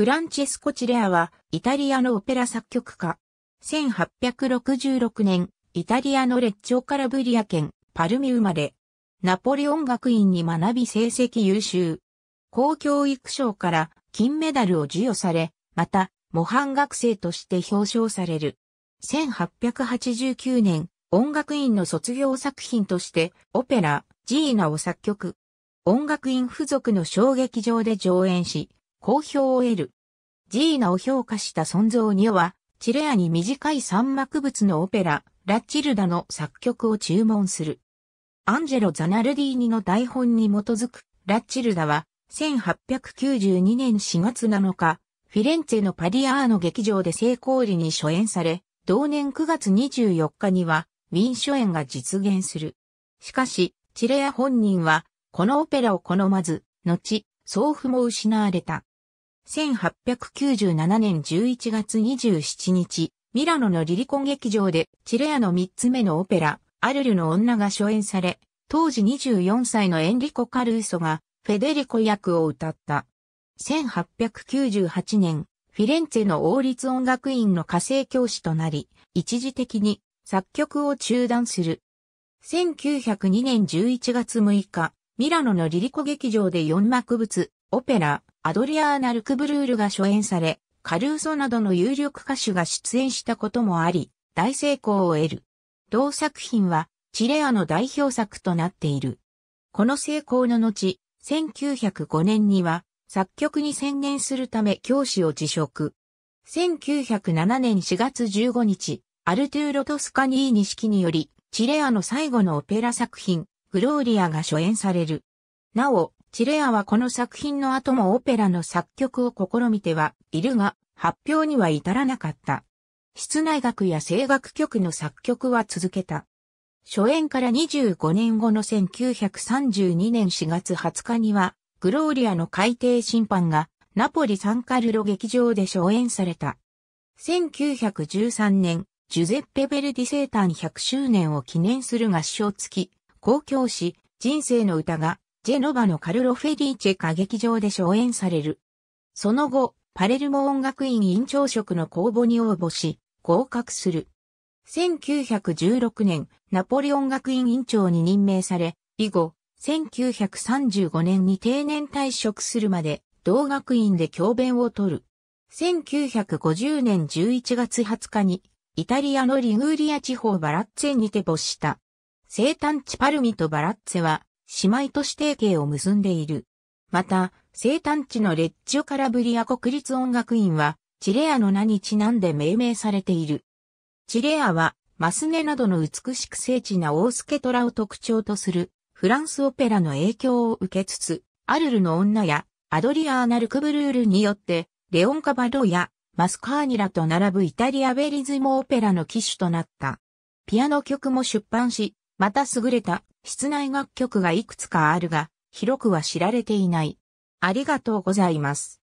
フランチェスコ・チレアは、イタリアのオペラ作曲家。1866年、イタリアのレッチョカラブリア県、パルミ生まれ。ナポリ音楽院に学び成績優秀。公教育賞から金メダルを授与され、また、模範学生として表彰される。1889年、音楽院の卒業作品として、オペラ、ジーナを作曲。音楽院付属の小劇場で上演し、好評を得る。ジーナを評価した存蔵には、チレアに短い三幕物のオペラ、ラ・ッチルダの作曲を注文する。アンジェロ・ザナルディーニの台本に基づく、ラ・ッチルダは、1892年4月7日、フィレンツェのパリアーノ劇場で成功裏に初演され、同年9月24日には、ウィン初演が実現する。しかし、チレア本人は、このオペラを好まず、後、送付も失われた。1897年11月27日、ミラノのリリコン劇場でチレアの3つ目のオペラ、アルルの女が初演され、当時24歳のエンリコ・カルーソがフェデリコ役を歌った。1898年、フィレンツェの王立音楽院の家政教師となり、一時的に作曲を中断する。1902年11月6日、ミラノのリリコ劇場で4幕物、オペラ、アドリアーナ・ルクブルールが初演され、カルーソなどの有力歌手が出演したこともあり、大成功を得る。同作品は、チレアの代表作となっている。この成功の後、1905年には、作曲に専念するため教師を辞職。1907年4月15日、アルトゥーロ・トスカニーニ式により、チレアの最後のオペラ作品、グローリアが初演される。なお、チレアはこの作品の後もオペラの作曲を試みてはいるが、発表には至らなかった。室内楽や声楽曲の作曲は続けた。初演から25年後の1932年4月20日には、グローリアの海底審判がナポリ・サンカルロ劇場で初演された。1913年、ジュゼッペ・ベルディ生誕100周年を記念する合唱付き、公共詩、人生の歌がジェノバのカルロ・フェリーチェ歌劇場で初演される。その後、パレルモ音楽院院長職の公募に応募し、合格する。1916年、ナポリ音楽院院長に任命され、以後、1935年に定年退職するまで、同学院で教鞭を取る。1950年11月20日に、イタリアのリグーリア地方バラッツェにて没した。生誕地パルミとバラッツェは、姉妹都市提携を結んでいる。また、生誕地のレッジオカラブリア国立音楽院は、チレアの名にちなんで命名されている。チレアは、マスネなどの美しく精緻なオースケトラを特徴とする、フランスオペラの影響を受けつつ、アルルの女や、アドリアーナルクブルールによって、レオンカバロや、マスカーニラと並ぶイタリアベリズムオペラの機種となった。ピアノ曲も出版し、また優れた室内楽曲がいくつかあるが、広くは知られていない。ありがとうございます。